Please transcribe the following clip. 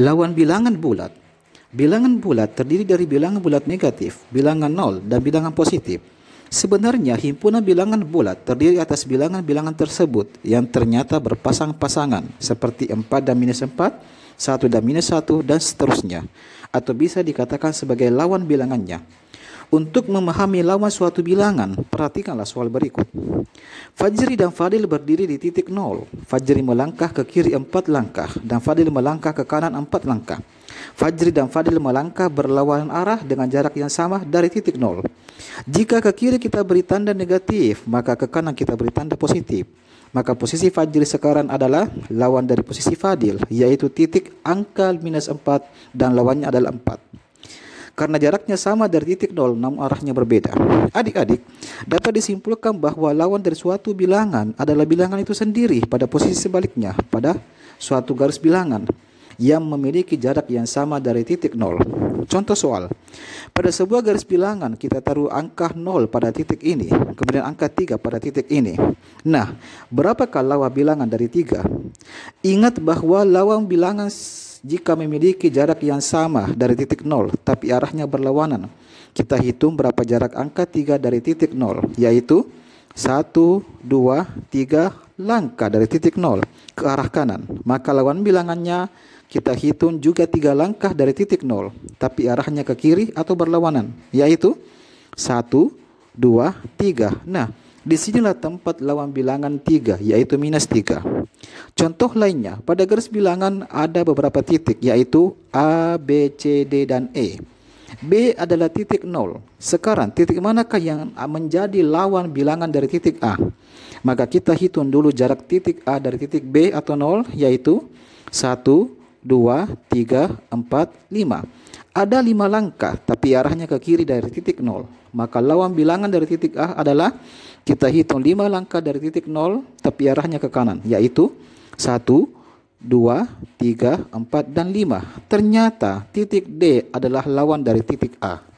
Lawan bilangan bulat. Bilangan bulat terdiri dari bilangan bulat negatif, bilangan nol, dan bilangan positif. Sebenarnya himpunan bilangan bulat terdiri atas bilangan-bilangan tersebut yang ternyata berpasang-pasangan seperti 4 dan minus 4, 1 dan minus 1, dan seterusnya. Atau bisa dikatakan sebagai lawan bilangannya. Untuk memahami lawan suatu bilangan, perhatikanlah soal berikut. Fajri dan Fadil berdiri di titik nol. Fajri melangkah ke kiri empat langkah dan Fadil melangkah ke kanan empat langkah. Fajri dan Fadil melangkah berlawanan arah dengan jarak yang sama dari titik nol. Jika ke kiri kita beri tanda negatif, maka ke kanan kita beri tanda positif. Maka posisi Fajri sekarang adalah lawan dari posisi Fadil, yaitu titik angka minus 4 dan lawannya adalah 4 karena jaraknya sama dari titik namun arahnya berbeda. Adik-adik, dapat disimpulkan bahwa lawan dari suatu bilangan adalah bilangan itu sendiri pada posisi sebaliknya pada suatu garis bilangan yang memiliki jarak yang sama dari titik 0. Contoh soal. Pada sebuah garis bilangan kita taruh angka 0 pada titik ini, kemudian angka 3 pada titik ini. Nah, berapakah lawan bilangan dari 3? Ingat bahwa lawan bilangan jika memiliki jarak yang sama dari titik 0 tapi arahnya berlawanan, kita hitung berapa jarak angka 3 dari titik 0, yaitu 1, 2, 3 langkah dari titik 0 ke arah kanan. Maka lawan bilangannya kita hitung juga 3 langkah dari titik 0 tapi arahnya ke kiri atau berlawanan, yaitu 1, 2, 3. Nah, Disinilah tempat lawan bilangan tiga yaitu minus tiga Contoh lainnya, pada garis bilangan ada beberapa titik, yaitu A, B, C, D, dan E. B adalah titik nol Sekarang, titik manakah yang menjadi lawan bilangan dari titik A? Maka kita hitung dulu jarak titik A dari titik B atau nol yaitu 1, dua, tiga, empat, lima. Ada lima langkah, tapi arahnya ke kiri dari titik 0. Maka lawan bilangan dari titik A adalah kita hitung lima langkah dari titik 0, tapi arahnya ke kanan, yaitu satu, dua, tiga, empat, dan lima. Ternyata titik D adalah lawan dari titik A.